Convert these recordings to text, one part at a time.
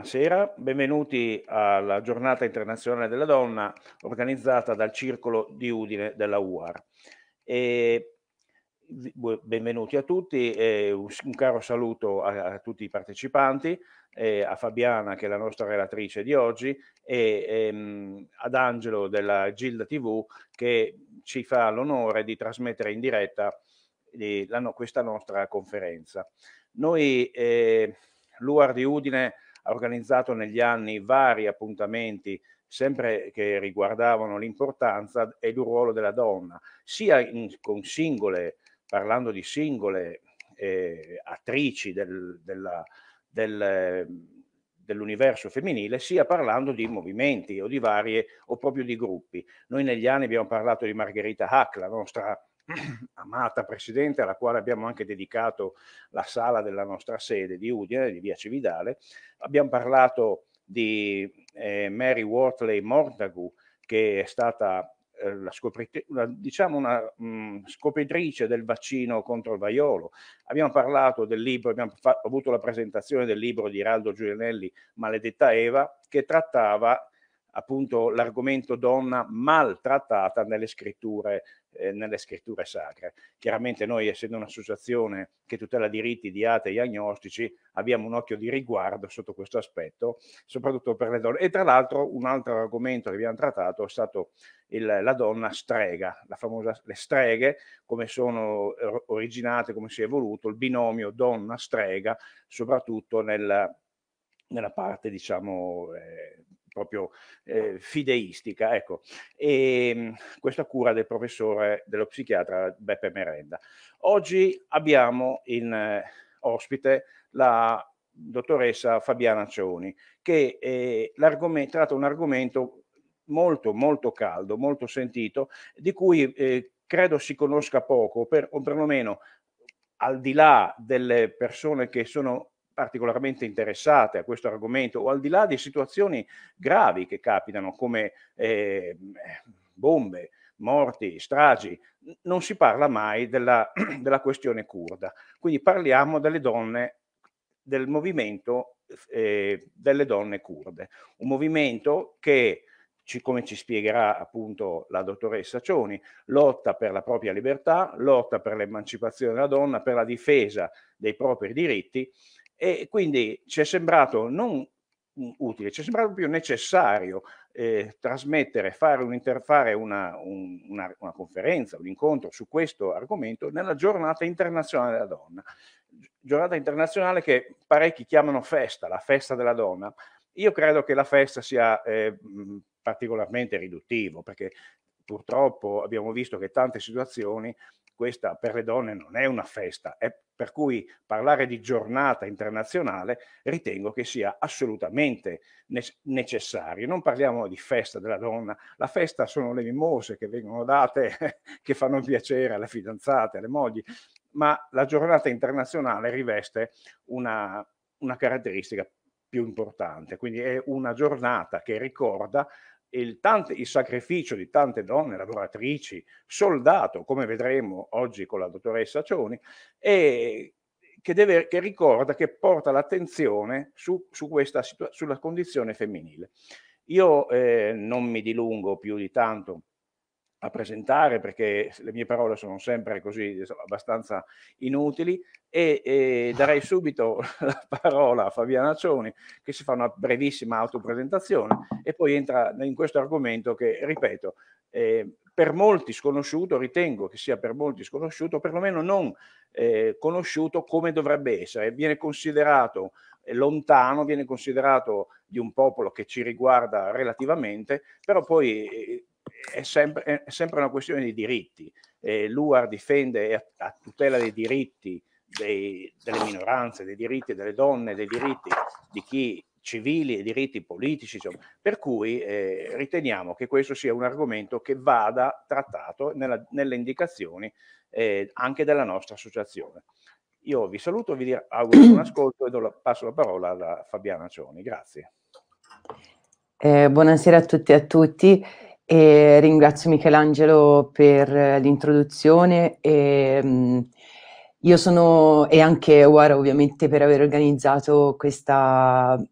buonasera, benvenuti alla giornata internazionale della donna organizzata dal Circolo di Udine della UAR. E benvenuti a tutti, un caro saluto a, a tutti i partecipanti, eh, a Fabiana che è la nostra relatrice di oggi e ehm, ad Angelo della Gilda TV che ci fa l'onore di trasmettere in diretta eh, la, questa nostra conferenza. Noi eh, l'UAR di Udine ha organizzato negli anni vari appuntamenti sempre che riguardavano l'importanza ed il ruolo della donna, sia in, con singole, parlando di singole eh, attrici del, della, del, dell'universo femminile, sia parlando di movimenti o di varie o proprio di gruppi. Noi negli anni abbiamo parlato di Margherita Hack, la nostra amata Presidente, alla quale abbiamo anche dedicato la sala della nostra sede di Udine, di via Cividale. Abbiamo parlato di eh, Mary Wortley Mordagu, che è stata eh, la scoprit- una, diciamo una mh, mm, scopritrice del vaccino contro il vaiolo. Abbiamo parlato del libro, abbiamo fa- avuto la presentazione del libro di Raldo Giulianelli, Maledetta Eva, che trattava appunto l'argomento donna maltrattata nelle scritture, eh, nelle scritture sacre. Chiaramente noi, essendo un'associazione che tutela diritti di atei e agnostici, abbiamo un occhio di riguardo sotto questo aspetto, soprattutto per le donne. E tra l'altro un altro argomento che abbiamo trattato è stato il, la donna strega, la famosa, le streghe, come sono originate, come si è evoluto, il binomio donna-strega, soprattutto nel, nella parte, diciamo... Eh, proprio eh, fideistica. Ecco, e, ehm, questa cura del professore, dello psichiatra Beppe Merenda. Oggi abbiamo in eh, ospite la dottoressa Fabiana Cioni, che eh, tratta un argomento molto, molto caldo, molto sentito, di cui eh, credo si conosca poco, per, o perlomeno al di là delle persone che sono particolarmente interessate a questo argomento o al di là di situazioni gravi che capitano come eh, bombe, morti, stragi, non si parla mai della, della questione kurda. Quindi parliamo delle donne, del movimento eh, delle donne kurde, un movimento che ci, come ci spiegherà appunto la dottoressa Cioni, lotta per la propria libertà, lotta per l'emancipazione della donna, per la difesa dei propri diritti e quindi ci è sembrato non utile, ci è sembrato più necessario eh, trasmettere, fare, fare una, un, una, una, conferenza, un incontro su questo argomento nella giornata internazionale della donna. Giornata internazionale che parecchi chiamano festa, la festa della donna. Io credo che la festa sia eh, mm, particolarmente riduttivo perché purtroppo abbiamo visto che tante situazioni questa per le donne non è una festa, è per cui parlare di giornata internazionale ritengo che sia assolutamente ne- necessario. Non parliamo di festa della donna, la festa sono le mimose che vengono date, che fanno piacere alle fidanzate, alle mogli, ma la giornata internazionale riveste una, una caratteristica più importante, quindi è una giornata che ricorda il, tante, il, sacrificio di tante donne lavoratrici, soldato, come vedremo oggi con la dottoressa Cioni, e che, deve, che ricorda, che porta l'attenzione su, su questa, sulla condizione femminile. Io eh, non mi dilungo più di tanto a presentare perché le mie parole sono sempre così abbastanza inutili e, e darei subito la parola a Fabiana Cioni che si fa una brevissima autopresentazione e poi entra in questo argomento che, ripeto, eh, per molti sconosciuto, ritengo che sia per molti sconosciuto, perlomeno non eh, conosciuto come dovrebbe essere, viene considerato lontano, viene considerato di un popolo che ci riguarda relativamente, però poi eh, è sempre, è sempre una questione di diritti. Eh, L'UAR difende a, a tutela dei diritti dei, delle minoranze, dei diritti delle donne, dei diritti di chi civili e diritti politici, insomma. per cui eh, riteniamo che questo sia un argomento che vada trattato nella, nelle indicazioni eh, anche della nostra associazione. Io vi saluto, vi auguro buon ascolto e la, passo la parola a Fabiana Cioni. Grazie. Eh, buonasera a tutti e a tutti. E ringrazio Michelangelo per eh, l'introduzione e, mh, mm, sono, e, anche Wara ovviamente per aver organizzato questo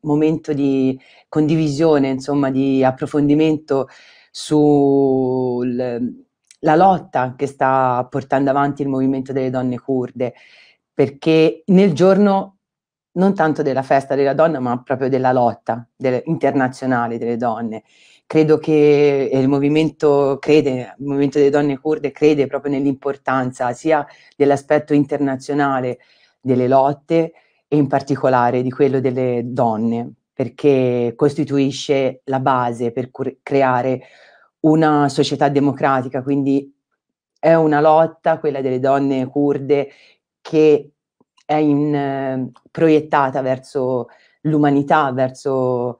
momento di condivisione, insomma di approfondimento sulla lotta che sta portando avanti il movimento delle donne kurde, perché nel giorno non tanto della festa della donna ma proprio della lotta del, internazionale delle donne credo che il movimento crede, il movimento delle donne kurde crede proprio nell'importanza sia dell'aspetto internazionale delle lotte e in particolare di quello delle donne, perché costituisce la base per creare una società democratica, quindi è una lotta, quella delle donne kurde, che è in, eh, proiettata verso l'umanità, verso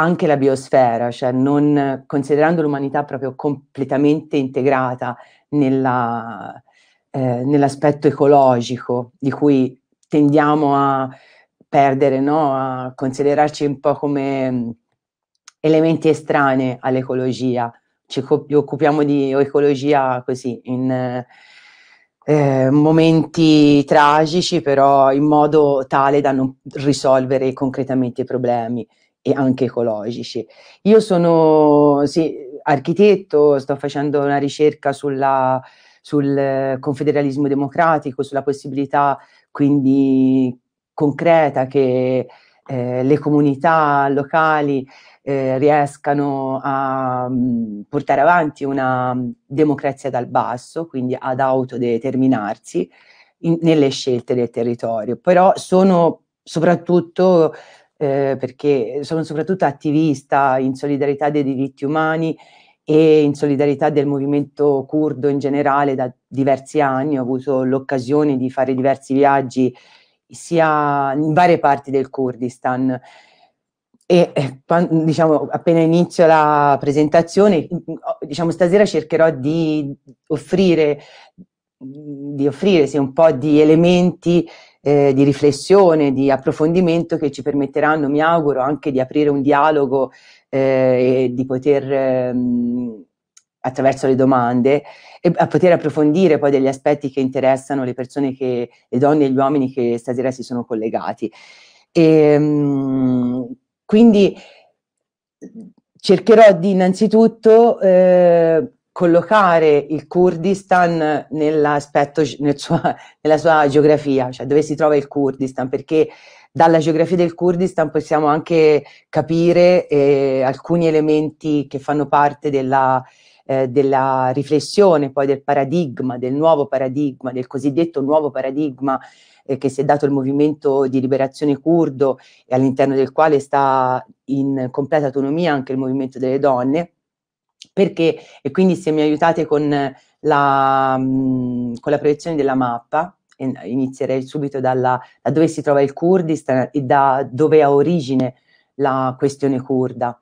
anche la biosfera, cioè non, considerando l'umanità proprio completamente integrata nella, eh, nell'aspetto ecologico di cui tendiamo a perdere, no? a considerarci un po' come mm, elementi estranei all'ecologia. Ci occupiamo di ecologia così, in eh, momenti tragici, però in modo tale da non risolvere concretamente i problemi e anche ecologici. Io sono sì, architetto, sto facendo una ricerca sulla, sul confederalismo democratico, sulla possibilità quindi concreta che eh, le comunità locali eh, riescano a mh, mm, portare avanti una mm, democrazia dal basso, quindi ad autodeterminarsi in, nelle scelte del territorio. Però sono soprattutto eh, perché sono soprattutto attivista in solidarietà dei diritti umani e in solidarietà del movimento curdo in generale da diversi anni. Ho avuto l'occasione di fare diversi viaggi sia in varie parti del Kurdistan. E eh, diciamo, appena inizio la presentazione, mm, diciamo, stasera cercherò di offrire, di offrire sì, un po' di elementi eh, di riflessione, di approfondimento che ci permetteranno, mi auguro, anche di aprire un dialogo eh, e di poter, ehm, attraverso le domande, e a poter approfondire poi degli aspetti che interessano le persone, che, le donne e gli uomini che stasera si sono collegati. E, ehm, quindi cercherò di innanzitutto eh, collocare il Kurdistan nell'aspetto, nel sua, nella sua geografia, cioè dove si trova il Kurdistan, perché dalla geografia del Kurdistan possiamo anche capire eh, alcuni elementi che fanno parte della, eh, della riflessione poi del paradigma, del nuovo paradigma, del cosiddetto nuovo paradigma eh, che si è dato il movimento di liberazione curdo e all'interno del quale sta in completa autonomia anche il movimento delle donne perché, e quindi se mi aiutate con la, mhmm, con la proiezione della mappa, inizierei subito dalla, da dove si trova il Kurdistan e da dove ha origine la questione kurda,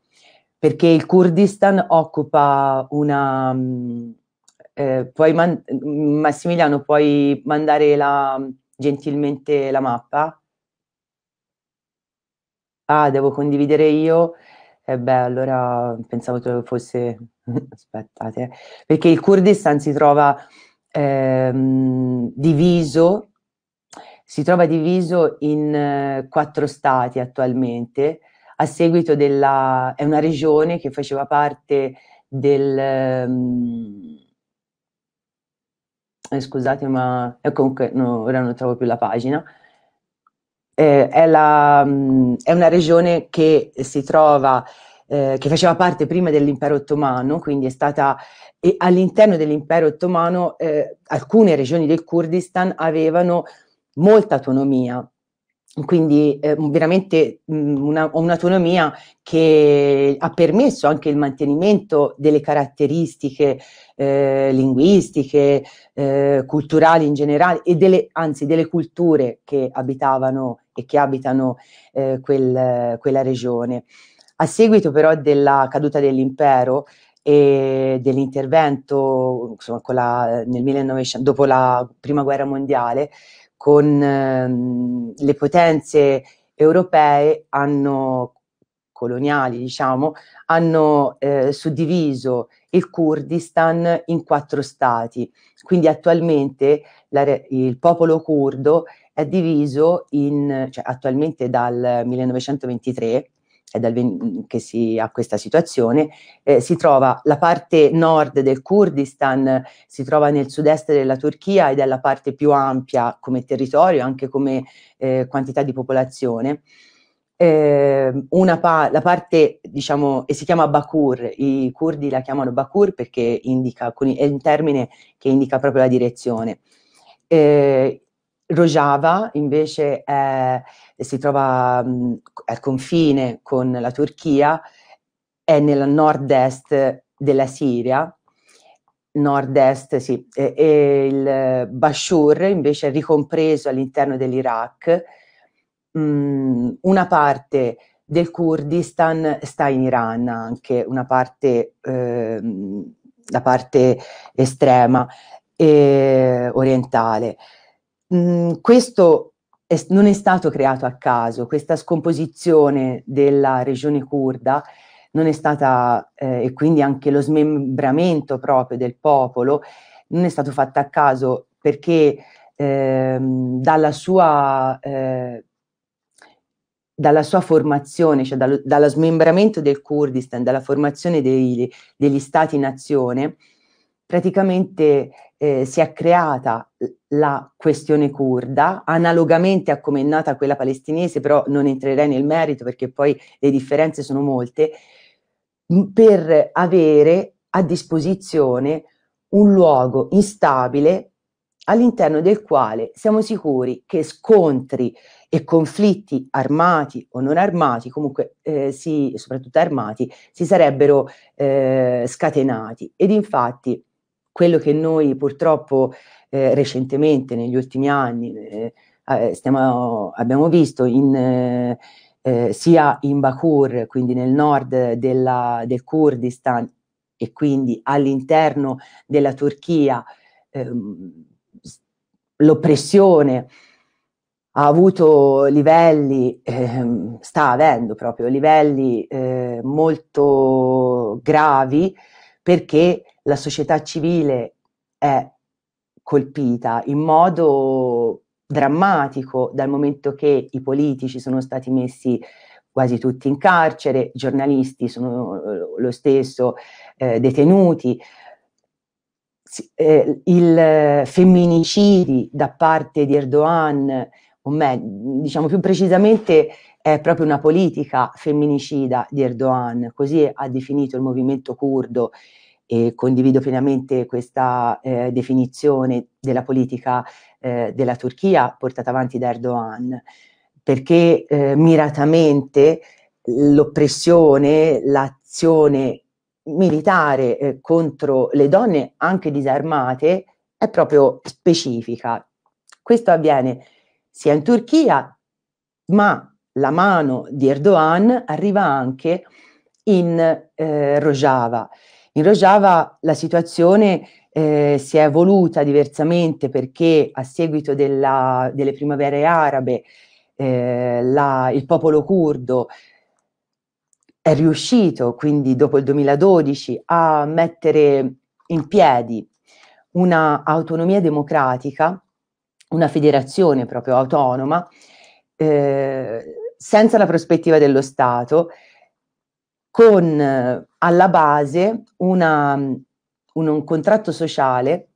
perché il Kurdistan occupa una... Mhmm, eh, puoi man- mhmm, Massimiliano, puoi mandare la, gentilmente la mappa? Ah, devo condividere io. E eh beh, allora pensavo che fosse... Aspettate, perché il Kurdistan si trova ehm, diviso, si trova diviso in eh, quattro stati attualmente, a seguito della... è una regione che faceva parte del... Ehm, eh, scusate, ma eh, comunque no, ora non trovo più la pagina eh, è, la, è, una regione che si trova, eh, che faceva parte prima dell'impero ottomano, quindi è stata e all'interno dell'impero ottomano eh, alcune regioni del Kurdistan avevano molta autonomia quindi eh, veramente mhmm, una, un'autonomia che ha permesso anche il mantenimento delle caratteristiche eh, linguistiche, eh, culturali in generale e delle, anzi delle culture che abitavano e che abitano eh, quel, quella regione. A seguito però della caduta dell'impero e dell'intervento insomma, la, 1900, dopo la prima guerra mondiale, con ehm, le potenze europee hanno, coloniali diciamo, hanno eh, suddiviso il Kurdistan in quattro stati. Quindi attualmente la, il popolo curdo è diviso in, cioè attualmente dal 1923, è dal, che si ha questa situazione, eh, si trova la parte nord del Kurdistan, si trova nel sud-est della Turchia ed è la parte più ampia come territorio, anche come eh, quantità di popolazione. Eh, una pa- la parte, diciamo, e si chiama Bakur, i curdi la chiamano Bakur perché indica, è un termine che indica proprio la direzione. Eh, Rojava invece è, si trova mh, al confine con la Turchia, è nel nord-est della Siria, nord-est sì, e, e il Bashur invece è ricompreso all'interno dell'Iraq, mh, una parte del Kurdistan sta in Iran anche, una parte, eh, la parte estrema e orientale mh, mhmm, questo è, non è stato creato a caso, questa scomposizione della regione kurda non è stata, eh, e quindi anche lo smembramento proprio del popolo, non è stato fatto a caso perché ehm, dalla, sua, eh, dalla sua formazione, cioè dallo, dallo smembramento del Kurdistan, dalla formazione dei, degli stati-nazione, praticamente eh, si è creata la questione kurda, analogamente a come è nata quella palestinese, però non entrerei nel merito perché poi le differenze sono molte, per avere a disposizione un luogo instabile all'interno del quale siamo sicuri che scontri e conflitti armati o non armati, comunque eh, si, soprattutto armati, si sarebbero eh, scatenati. Ed infatti quello che noi purtroppo eh, recentemente, negli ultimi anni, eh, eh stiamo, abbiamo visto in, eh, eh, sia in Bakur, quindi nel nord della, del Kurdistan e quindi all'interno della Turchia, ehm, l'oppressione ha avuto livelli, ehm, sta avendo proprio livelli eh, molto gravi perché la società civile è colpita in modo drammatico dal momento che i politici sono stati messi quasi tutti in carcere, i giornalisti sono eh, lo stesso eh, detenuti, eh, il femminicidi da parte di Erdogan, o meglio, diciamo più precisamente è proprio una politica femminicida di Erdogan, così ha definito il movimento curdo e condivido pienamente questa eh, definizione della politica eh, della Turchia portata avanti da Erdogan, perché eh, miratamente l'oppressione, l'azione militare eh, contro le donne anche disarmate è proprio specifica. Questo avviene sia in Turchia, ma la mano di Erdogan arriva anche in eh, Rojava. In Rojava la situazione eh, si è evoluta diversamente perché a seguito della, delle primavere arabe eh, la, il popolo curdo è riuscito, quindi dopo il 2012, a mettere in piedi una autonomia democratica, una federazione proprio autonoma, eh, senza la prospettiva dello Stato, con eh, alla base una, un, un contratto sociale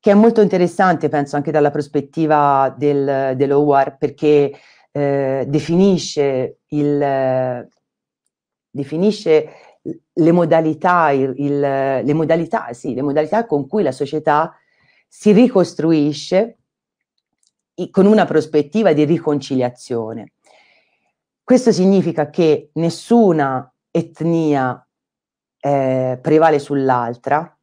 che è molto interessante, penso anche dalla prospettiva del, dell'OUR, perché eh, definisce, il, definisce le, modalità, il, il, le, modalità, sì, le modalità con cui la società si ricostruisce con una prospettiva di riconciliazione. Questo significa che nessuna etnia eh, prevale sull'altra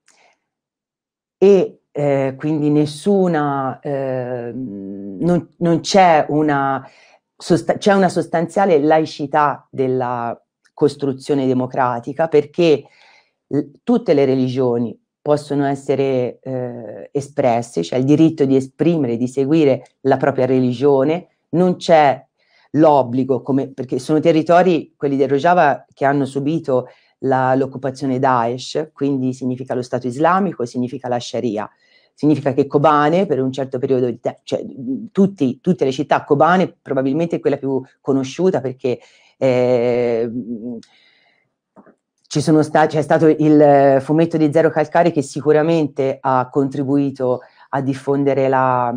e eh, quindi nessuna, eh, non, non c'è, una, sost- c'è una sostanziale laicità della costruzione democratica perché tutte le religioni possono essere eh, espresse, cioè il diritto di esprimere, di seguire la propria religione, non c'è l'obbligo, come, perché sono territori, quelli del Rojava, che hanno subito la, l'occupazione Daesh, quindi significa lo Stato islamico, significa la Sharia. Significa che Kobane, per un certo periodo, di tempo, cioè tutti, tutte le città, Kobane probabilmente è quella più conosciuta perché eh, sta- c'è stato il fumetto di Zero Calcare che sicuramente ha contribuito a diffondere la,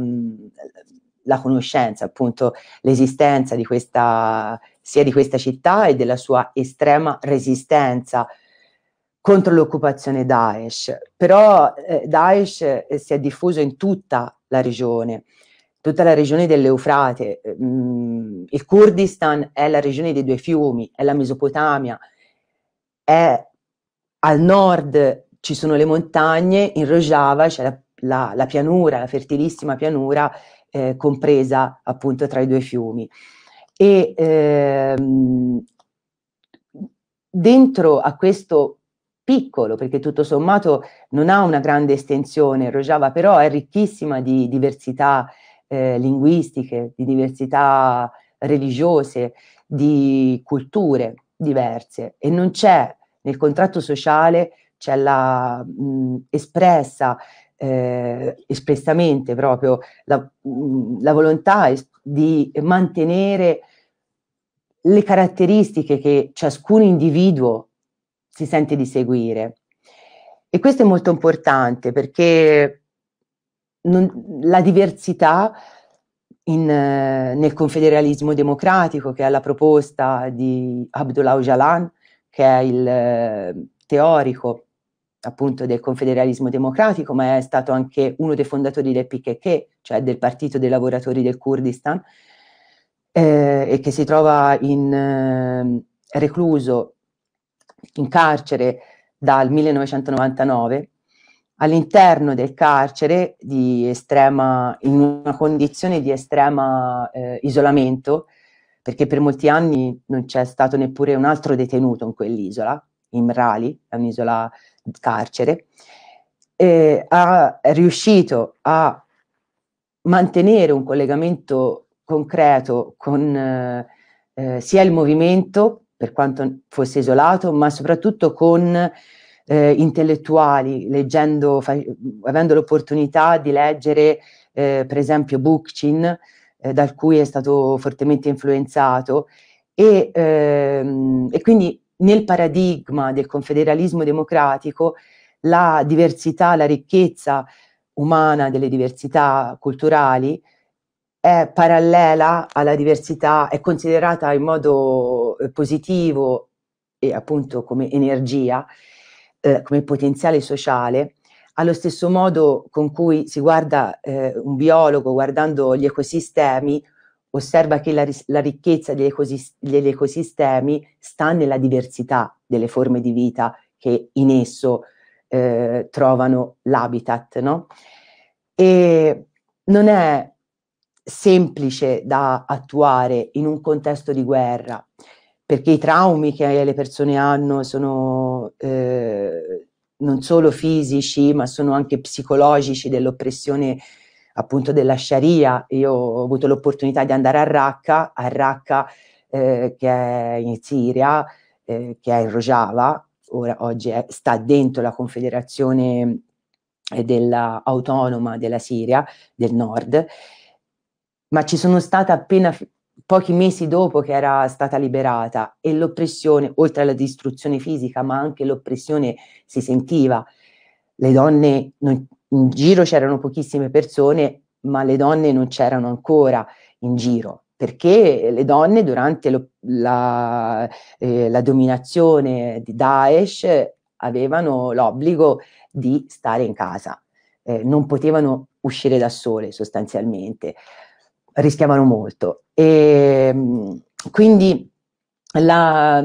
la conoscenza, appunto l'esistenza di questa, sia di questa città e della sua estrema resistenza contro l'occupazione Daesh. Però eh, Daesh eh, si è diffuso in tutta la regione, tutta la regione dell'Eufrate. Mm, il Kurdistan è la regione dei due fiumi, è la Mesopotamia, è al nord ci sono le montagne, in Rojava c'è la, la, la pianura, la fertilissima pianura eh, compresa appunto tra i due fiumi. E ehm, dentro a questo piccolo, perché tutto sommato non ha una grande estensione, Rojava però è ricchissima di diversità eh, linguistiche, di diversità religiose, di culture diverse e non c'è nel contratto sociale c'è la espressa eh, espressamente proprio la, mm, la, volontà di mantenere le caratteristiche che ciascun individuo si sente di seguire. E questo è molto importante perché non, la diversità in, eh, nel confederalismo democratico, che è la proposta di Abdullah Ocalan, che è il eh, teorico appunto del confederalismo democratico, ma è stato anche uno dei fondatori del PKK, cioè del Partito dei Lavoratori del Kurdistan, eh, e che si trova in, eh, recluso in carcere dal 1999 all'interno del carcere di estrema, in una condizione di estrema eh, isolamento, perché per molti anni non c'è stato neppure un altro detenuto in quell'isola, Imrali, è un'isola carcere, eh, ha, è riuscito a mantenere un collegamento concreto con eh, eh, sia il movimento, per quanto fosse isolato, ma soprattutto con eh, intellettuali, leggendo, fa, avendo l'opportunità di leggere eh, per esempio Bookchin, eh, dal cui è stato fortemente influenzato, e, ehm, e quindi nel paradigma del confederalismo democratico la diversità, la ricchezza umana delle diversità culturali è parallela alla diversità, è considerata in modo eh, positivo e appunto come energia, eh, come potenziale sociale, allo stesso modo con cui si guarda eh, un biologo guardando gli ecosistemi osserva che la, la ricchezza degli, ecosist- degli ecosistemi sta nella diversità delle forme di vita che in esso eh, trovano l'habitat. No? E non è semplice da attuare in un contesto di guerra, perché i traumi che le persone hanno sono eh, non solo fisici, ma sono anche psicologici dell'oppressione appunto della Sharia. Io ho avuto l'opportunità di andare a Raqqa, a Raqqa eh, che è in Siria, eh, che è in Rojava, ora, oggi è, sta dentro la Confederazione eh, della, Autonoma della Siria del Nord, ma ci sono stata appena pochi mesi dopo che era stata liberata e l'oppressione, oltre alla distruzione fisica, ma anche l'oppressione si sentiva. Le donne non, in giro c'erano pochissime persone, ma le donne non c'erano ancora in giro, perché le donne durante lo, la, eh, la, dominazione di Daesh avevano l'obbligo di stare in casa, eh, non potevano uscire da sole sostanzialmente, rischiavano molto. E, ehm, quindi la,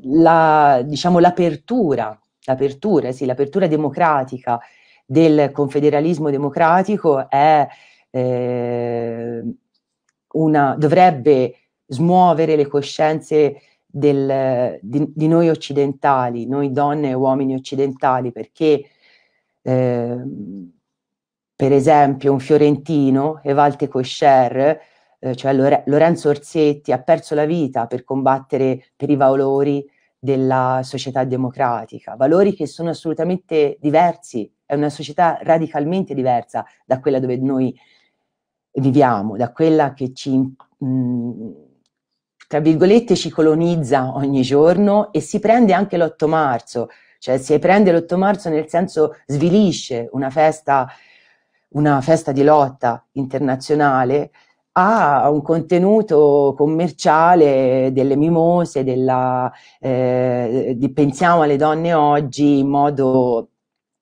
la, diciamo, l'apertura l'apertura, sì, l'apertura democratica del confederalismo democratico è, eh, una, dovrebbe smuovere le coscienze del, di, di, noi occidentali, noi donne e uomini occidentali, perché eh, per esempio un fiorentino, Evalte Coscer, eh, cioè Lorenzo Orsetti, ha perso la vita per combattere per i valori della società democratica, valori che sono assolutamente diversi, è una società radicalmente diversa da quella dove noi viviamo, da quella che ci, mh, mm, tra virgolette, ci colonizza ogni giorno e si prende anche l'8 marzo, cioè si prende l'8 marzo nel senso svilisce una festa, una festa di lotta internazionale ha un contenuto commerciale delle mimose, della, eh, di pensiamo alle donne oggi in modo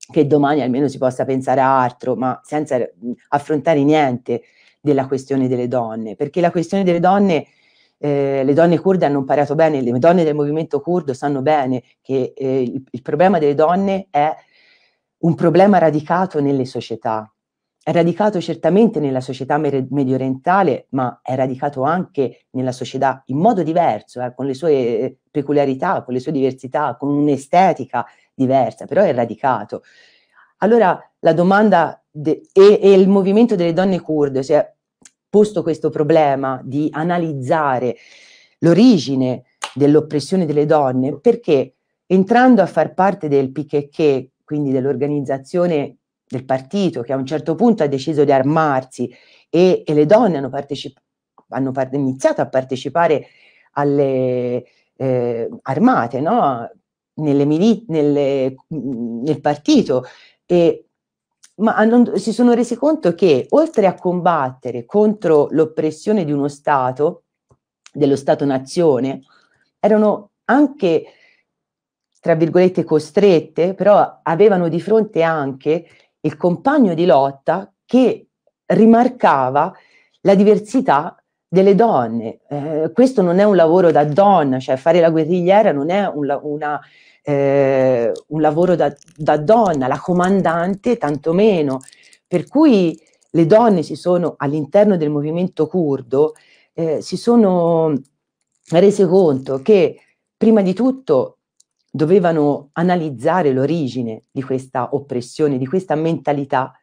che domani almeno si possa pensare a altro, ma senza affrontare niente della questione delle donne, perché la questione delle donne, eh, le donne kurde hanno imparato bene, le donne del movimento kurdo sanno bene che eh, il, il problema delle donne è un problema radicato nelle società, è radicato certamente nella società medio orientale, ma è radicato anche nella società in modo diverso, eh, con le sue eh, peculiarità, con le sue diversità, con un'estetica diversa, però è radicato. Allora la domanda de- e, e, il movimento delle donne kurde si è posto questo problema di analizzare l'origine dell'oppressione delle donne perché entrando a far parte del PKK, quindi dell'organizzazione del partito che a un certo punto ha deciso di armarsi e, e le donne hanno, partecip- hanno par- iniziato a partecipare alle eh, armate, no? nelle mili- nelle, nel partito, e, ma hanno, si sono resi conto che oltre a combattere contro l'oppressione di uno Stato, dello Stato-nazione, erano anche, tra virgolette, costrette, però avevano di fronte anche il compagno di lotta che rimarcava la diversità delle donne. Eh, questo non è un lavoro da donna, cioè fare la guerrigliera non è un, una, eh, un lavoro da, da, donna, la comandante tantomeno. Per cui le donne si sono all'interno del movimento curdo eh, si sono rese conto che prima di tutto dovevano analizzare l'origine di questa oppressione, di questa mentalità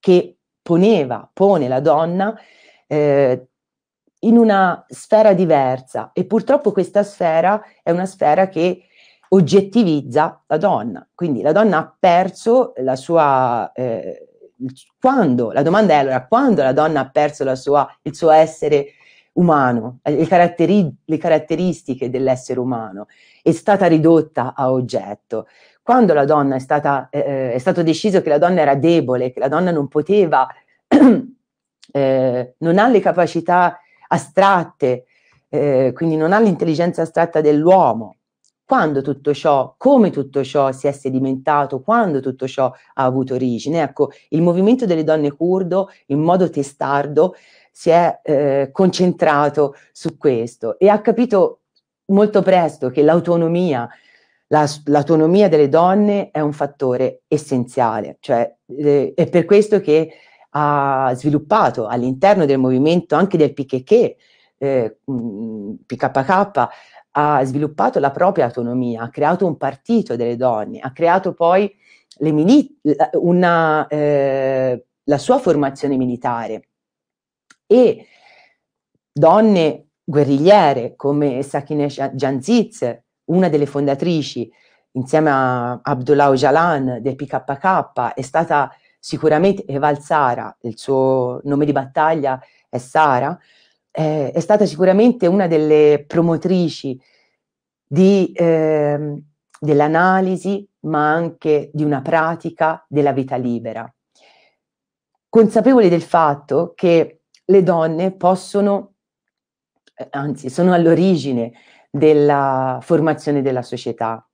che poneva, pone la donna eh, in una sfera diversa e purtroppo questa sfera è una sfera che oggettivizza la donna. Quindi la donna ha perso la sua... Eh, quando, la domanda è allora, quando la donna ha perso sua, il suo essere umano, eh, le, caratteri- le caratteristiche dell'essere umano, è stata ridotta a oggetto. Quando la donna è stata, eh, eh è stato deciso che la donna era debole, che la donna non poteva, eh, non ha le capacità astratte, eh, quindi non ha l'intelligenza astratta dell'uomo, quando tutto ciò, come tutto ciò si è sedimentato, quando tutto ciò ha avuto origine. Ecco, il movimento delle donne curdo in modo testardo si è eh, concentrato su questo e ha capito molto presto che l'autonomia, la, l'autonomia delle donne è un fattore essenziale, cioè eh, è per questo che ha sviluppato all'interno del movimento anche del PKK, eh, PKK, ha sviluppato la propria autonomia, ha creato un partito delle donne, ha creato poi mili- una, eh, la sua formazione militare e donne guerrigliere come Sakine Janzitzer, una delle fondatrici, insieme a Abdullah Ocalan del PKK, è stata sicuramente Eval Sara, il suo nome di battaglia è Sara, eh, è stata sicuramente una delle promotrici eh, dell'analisi, ma anche di una pratica della vita libera. Consapevole del fatto che le donne possono, eh, anzi sono all'origine della formazione della società.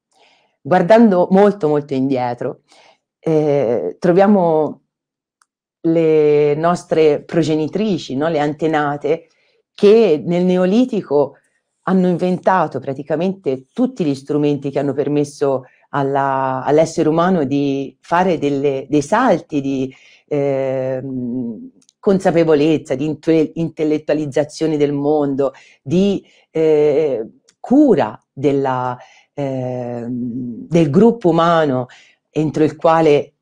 Guardando molto molto indietro, eh, troviamo le nostre progenitrici, no? le antenate, che nel Neolitico hanno inventato praticamente tutti gli strumenti che hanno permesso all'essere umano di fare delle, dei salti, di, eh, consapevolezza, di intellettualizzazione del mondo, di eh, cura della, eh, del gruppo umano entro il quale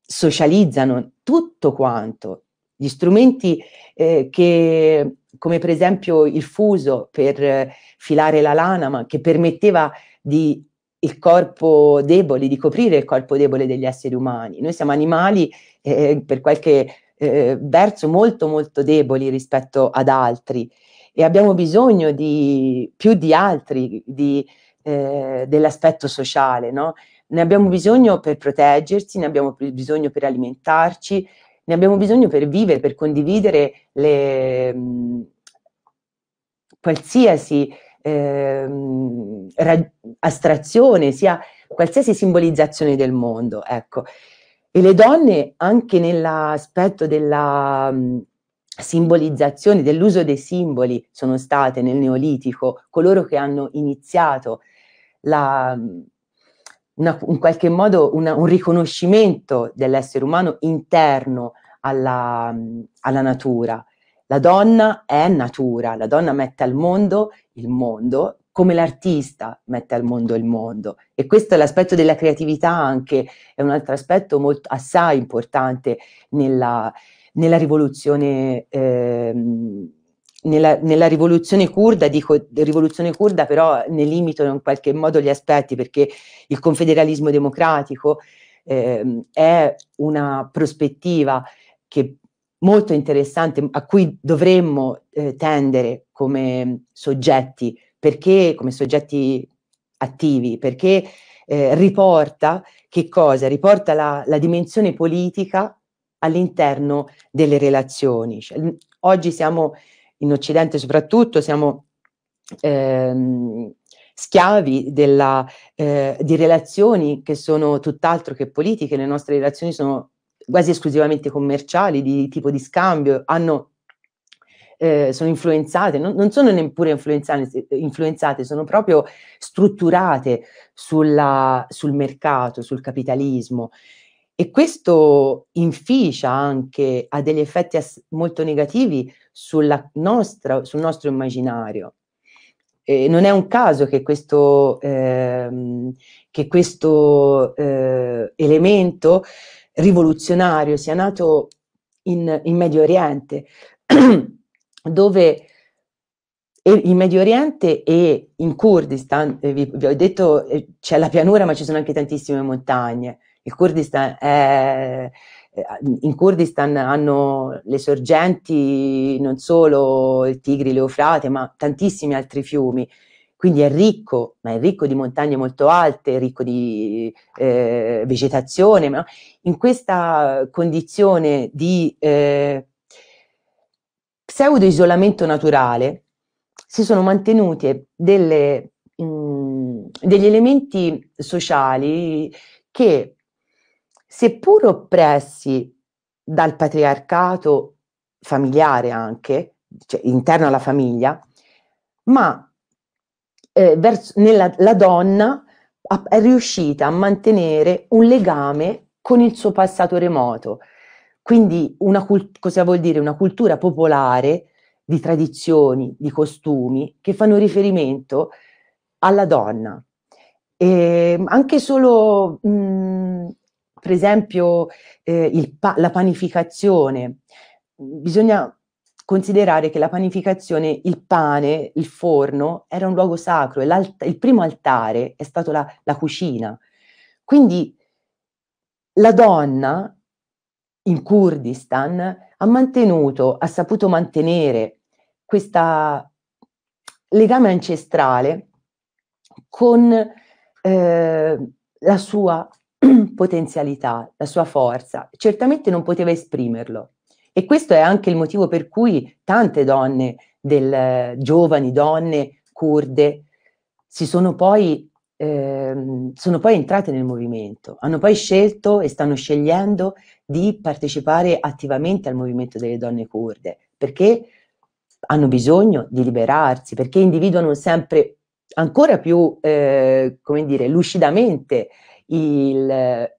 socializzano tutto quanto. Gli strumenti eh, che, come per esempio il fuso per filare la lana, ma che permetteva di il corpo debole, di coprire il corpo debole degli esseri umani. Noi siamo animali, eh, per qualche eh, verso molto molto deboli rispetto ad altri e abbiamo bisogno di più di altri di, eh, dell'aspetto sociale, no? Ne abbiamo bisogno per proteggersi, ne abbiamo bisogno per alimentarci, ne abbiamo bisogno per vivere, per condividere le, mh, mm, qualsiasi eh, astrazione, sia qualsiasi simbolizzazione del mondo. Ecco. E le donne, anche nell'aspetto della mm, simbolizzazione, dell'uso dei simboli, sono state nel Neolitico coloro che hanno iniziato la, mm, una, in qualche modo una, un riconoscimento dell'essere umano interno alla, mm, alla natura. La donna è natura, la donna mette al mondo il mondo come l'artista mette al mondo il mondo. E questo è l'aspetto della creatività anche, è un altro aspetto molto, assai importante nella, nella rivoluzione. Ehm, nella, nella, rivoluzione kurda, dico rivoluzione curda, però ne limitano in qualche modo gli aspetti perché il confederalismo democratico eh, è una prospettiva che molto interessante a cui dovremmo eh, tendere come soggetti perché come soggetti attivi, perché eh, riporta che cosa? Riporta la, la dimensione politica all'interno delle relazioni. Cioè, oggi siamo in Occidente soprattutto, siamo ehm, schiavi della, eh, di relazioni che sono tutt'altro che politiche, le nostre relazioni sono quasi esclusivamente commerciali, di tipo di scambio, hanno eh, sono influenzate, non, non sono neppure eh, influenzate, sono proprio strutturate sulla, sul mercato, sul capitalismo. E questo inficia anche, ha degli effetti as- molto negativi nostra, sul nostro immaginario. E non è un caso che questo, eh, che questo eh, elemento rivoluzionario sia nato in, in Medio Oriente, dove in Medio Oriente e in Kurdistan, eh, vi, vi ho detto eh, c'è la pianura ma ci sono anche tantissime montagne, il Kurdistan è eh, in Kurdistan hanno le sorgenti non solo il Tigri, l'Eufrate, ma tantissimi altri fiumi. Quindi è ricco, ma è ricco di montagne molto alte, ricco di eh, vegetazione, ma in questa condizione di eh, pseudo-isolamento naturale si sono mantenuti delle, mh, mm, degli elementi sociali che, seppur oppressi dal patriarcato familiare anche, cioè interno alla famiglia, ma eh, verso, nella, la donna è riuscita a mantenere un legame con il suo passato remoto. Quindi una cult- cosa vuol dire? Una cultura popolare di tradizioni, di costumi che fanno riferimento alla donna. E ehm, anche solo, mh, mhmm, per esempio, eh, pa- la panificazione. Bisogna considerare che la panificazione, il pane, il forno, era un luogo sacro e il primo altare è stato la, la cucina. Quindi la donna in Kurdistan ha mantenuto, ha saputo mantenere questo legame ancestrale con eh, la sua potenzialità, la sua forza. Certamente non poteva esprimerlo e questo è anche il motivo per cui tante donne, del, giovani donne kurde, si sono poi, eh, sono poi entrate nel movimento, hanno poi scelto e stanno scegliendo di partecipare attivamente al movimento delle donne kurde, perché hanno bisogno di liberarsi, perché individuano sempre ancora più, eh, come dire, lucidamente il,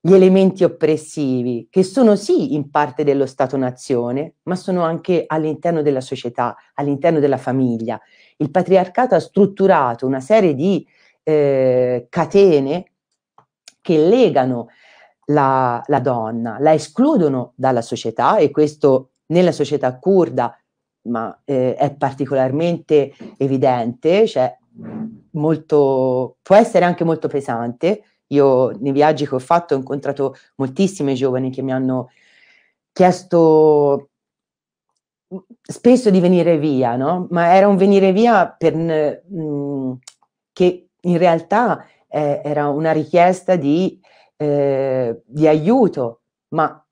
gli elementi oppressivi, che sono sì in parte dello Stato-nazione, ma sono anche all'interno della società, all'interno della famiglia. Il patriarcato ha strutturato una serie di eh, catene che legano la, la donna, la escludono dalla società e questo nella società kurda ma eh, è particolarmente evidente, cioè molto, può essere anche molto pesante. Io nei viaggi che ho fatto ho incontrato moltissime giovani che mi hanno chiesto mm, spesso di venire via, no? ma era un venire via per, mh, mm, che in realtà eh, era una richiesta di eh, di aiuto, ma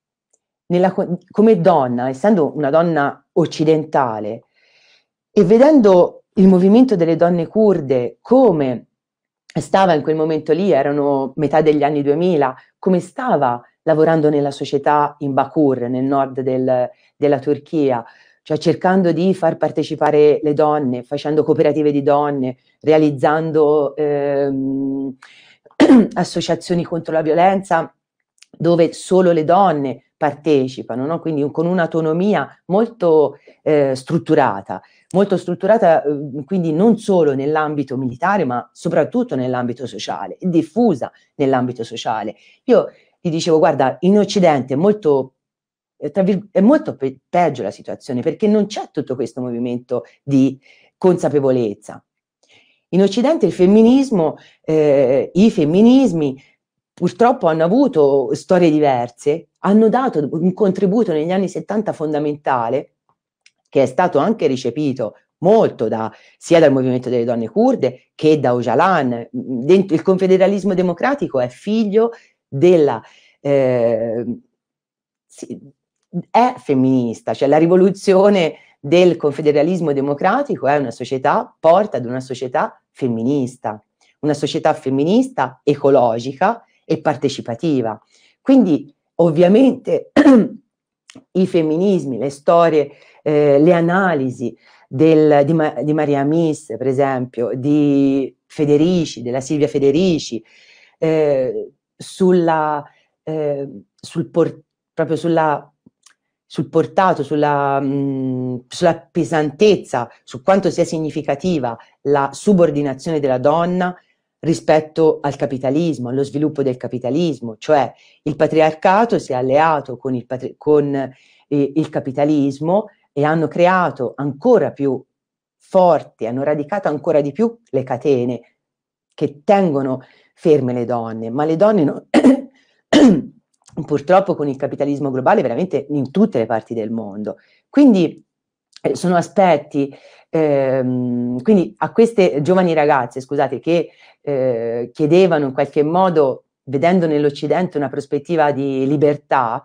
nella, come donna, essendo una donna occidentale, e vedendo il movimento delle donne kurde come stava in quel momento lì, erano metà degli anni 2000, come stava lavorando nella società in Bakur, nel nord del, della Turchia, cioè cercando di far partecipare le donne, facendo cooperative di donne, realizzando ehm, associazioni contro la violenza dove solo le donne partecipano, no? quindi con un'autonomia molto eh, strutturata, molto strutturata eh, quindi non solo nell'ambito militare ma soprattutto nell'ambito sociale, diffusa nell'ambito sociale. Io ti dicevo guarda in Occidente è molto, eh, è molto pe peggio la situazione perché non c'è tutto questo movimento di consapevolezza, in Occidente il femminismo, eh, i femminismi purtroppo hanno avuto storie diverse, hanno dato un contributo negli anni 70 fondamentale, che è stato anche ricepito molto da, sia dal movimento delle donne kurde che da Ocalan. il confederalismo democratico è figlio della... Eh, è femminista, cioè la rivoluzione del confederalismo democratico è eh, una società, porta ad una società femminista, una società femminista ecologica e partecipativa. Quindi ovviamente i femminismi, le storie, eh, le analisi del, di, Ma, di, Maria Miss, per esempio, di Federici, della Silvia Federici, eh, sulla, eh, sul por, proprio sulla sul portato, sulla, mh, sulla, pesantezza, su quanto sia significativa la subordinazione della donna rispetto al capitalismo, allo sviluppo del capitalismo, cioè il patriarcato si è alleato con il, patri- con, eh, il capitalismo e hanno creato ancora più forti, hanno radicato ancora di più le catene che tengono ferme le donne, ma le donne non... purtroppo con il capitalismo globale veramente in tutte le parti del mondo. Quindi eh, sono aspetti, ehm, quindi a queste giovani ragazze, scusate, che eh, chiedevano in qualche modo, vedendo nell'Occidente una prospettiva di libertà,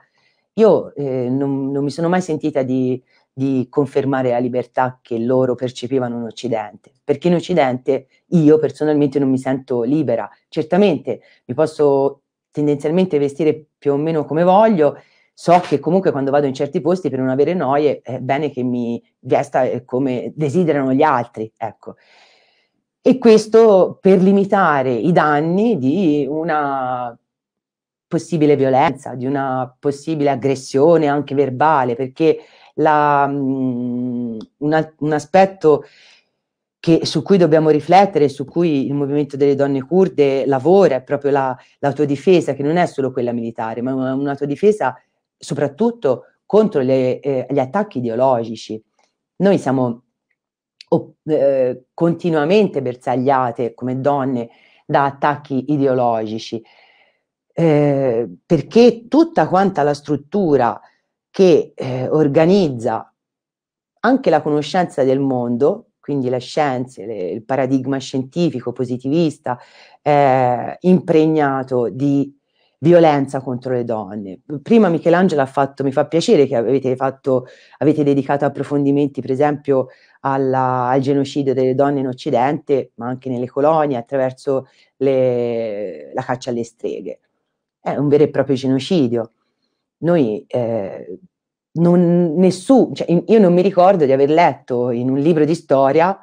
io eh, non, non, mi sono mai sentita di, di, confermare la libertà che loro percepivano in Occidente, perché in Occidente io personalmente non mi sento libera. Certamente mi posso tendenzialmente vestire più o meno come voglio, so che comunque quando vado in certi posti per non avere noie è bene che mi vesta eh, come desiderano gli altri, ecco. E questo per limitare i danni di una possibile violenza, di una possibile aggressione anche verbale, perché la, mh, mm, una, un aspetto che, su cui dobbiamo riflettere, su cui il movimento delle donne kurde lavora, è proprio la, l'autodifesa, che non è solo quella militare, ma un'autodifesa soprattutto contro le, eh, gli attacchi ideologici. Noi siamo eh, continuamente bersagliate come donne da attacchi ideologici, eh, perché tutta quanta la struttura che eh, organizza anche la conoscenza del mondo, quindi le scienze, le, il paradigma scientifico positivista è eh, impregnato di violenza contro le donne. Prima Michelangelo ha fatto, mi fa piacere che avete, fatto, avete dedicato approfondimenti per esempio alla, al genocidio delle donne in Occidente, ma anche nelle colonie attraverso le, la caccia alle streghe. È un vero e proprio genocidio. Noi eh, non, nessun, cioè, io non mi ricordo di aver letto in un libro di storia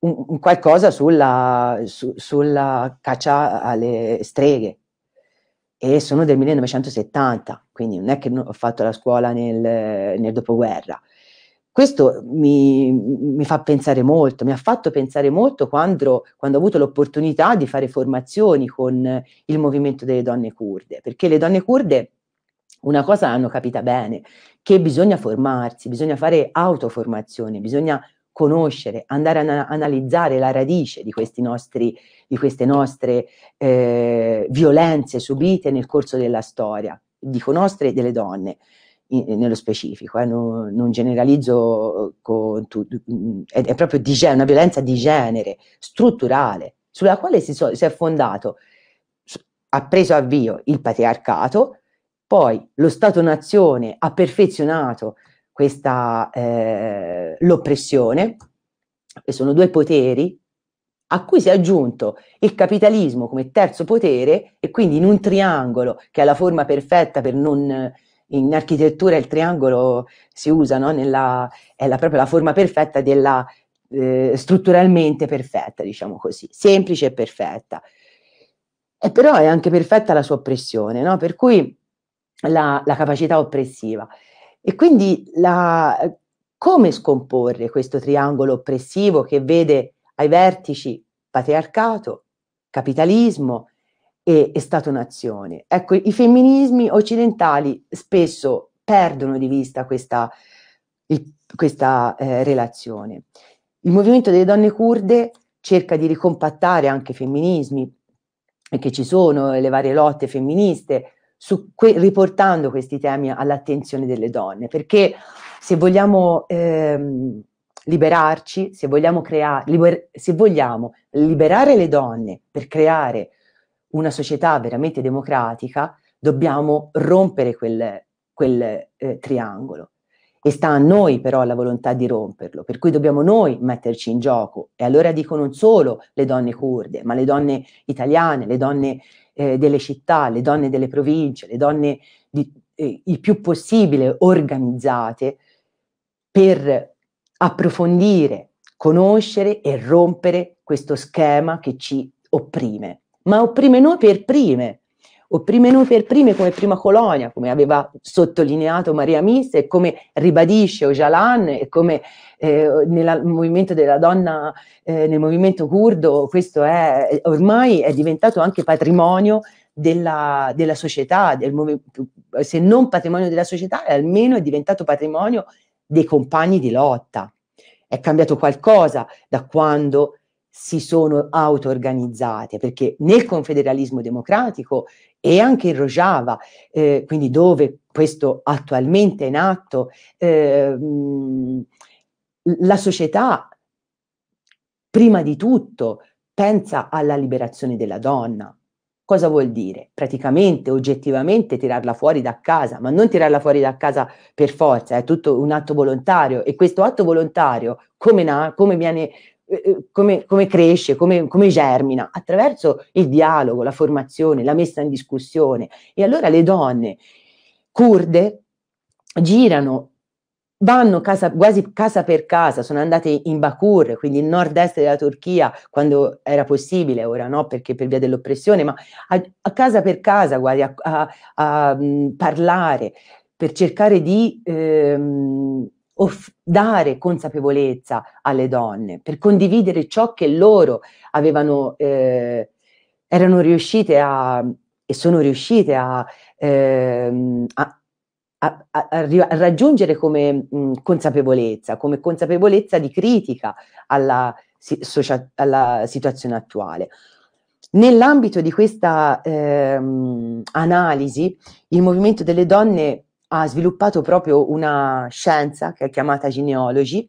un, un qualcosa sulla, su, sulla caccia alle streghe e sono del 1970, quindi non è che ho fatto la scuola nel, nel dopoguerra. Questo mi, mi, fa pensare molto, mi ha fatto pensare molto quando, quando, ho avuto l'opportunità di fare formazioni con il movimento delle donne kurde, perché le donne kurde una cosa hanno capita bene, che bisogna formarsi, bisogna fare autoformazione, bisogna conoscere, andare a analizzare la radice di, questi nostri, di queste nostre eh, violenze subite nel corso della storia, dico nostre e delle donne in, eh, nello specifico, eh, non, non, generalizzo, con tu, è, è, proprio di, una violenza di genere, strutturale, sulla quale si, so, si è fondato, ha preso avvio il patriarcato, poi lo Stato-nazione ha perfezionato questa, eh, l'oppressione, e sono due poteri, a cui si è aggiunto il capitalismo come terzo potere e quindi in un triangolo che è la forma perfetta per non... In architettura il triangolo si usa, no? Nella, è la, proprio la forma perfetta della eh, strutturalmente perfetta, diciamo così, semplice e perfetta. E però è anche perfetta la sua oppressione, no? Per cui la, la capacità oppressiva. E quindi la, come scomporre questo triangolo oppressivo che vede ai vertici patriarcato, capitalismo e, e Stato-nazione? Ecco, i femminismi occidentali spesso perdono di vista questa, questa eh, relazione. Il movimento delle donne kurde cerca di ricompattare anche i femminismi che ci sono, le varie lotte femministe, que- riportando questi temi all'attenzione delle donne, perché se vogliamo ehm, liberarci, se vogliamo, creare, liber- se vogliamo liberare le donne per creare una società veramente democratica, dobbiamo rompere quel, quel eh, triangolo. E sta a noi però la volontà di romperlo, per cui dobbiamo noi metterci in gioco. E allora dico non solo le donne kurde, ma le donne italiane, le donne eh, delle città, le donne delle province, le donne di, eh, il più possibile organizzate per approfondire, conoscere e rompere questo schema che ci opprime. Ma opprime noi per prime, o prime noi per prime come prima colonia, come aveva sottolineato Maria Misse e come ribadisce Ojalan e come eh, nel movimento della donna, eh, nel movimento curdo, questo è ormai è diventato anche patrimonio della, della società, del, se non patrimonio della società, almeno è diventato patrimonio dei compagni di lotta. È cambiato qualcosa da quando si sono auto-organizzate, perché nel confederalismo democratico e anche in Rojava, eh, quindi dove questo attualmente è nato, eh, la società prima di tutto pensa alla liberazione della donna. Cosa vuol dire? Praticamente, oggettivamente, tirarla fuori da casa, ma non tirarla fuori da casa per forza, è tutto un atto volontario e questo atto volontario come, na- come viene eh, eh, come, come, cresce, come, come germina? Attraverso il dialogo, la formazione, la messa in discussione. E allora le donne kurde girano vanno casa, quasi casa per casa, sono andate in Bakur, quindi il nord-est della Turchia, quando era possibile, ora no, perché per via dell'oppressione, ma a, a casa per casa, guardi, a, a, a parlare per cercare di ehm, dare consapevolezza alle donne, per condividere ciò che loro avevano, eh, erano riuscite a, e sono riuscite a, eh, a, a, a raggiungere come mh, consapevolezza, come consapevolezza di critica alla, si, alla situazione attuale. Nell'ambito di questa eh, analisi, il movimento delle donne ha sviluppato proprio una scienza che è chiamata genealogy,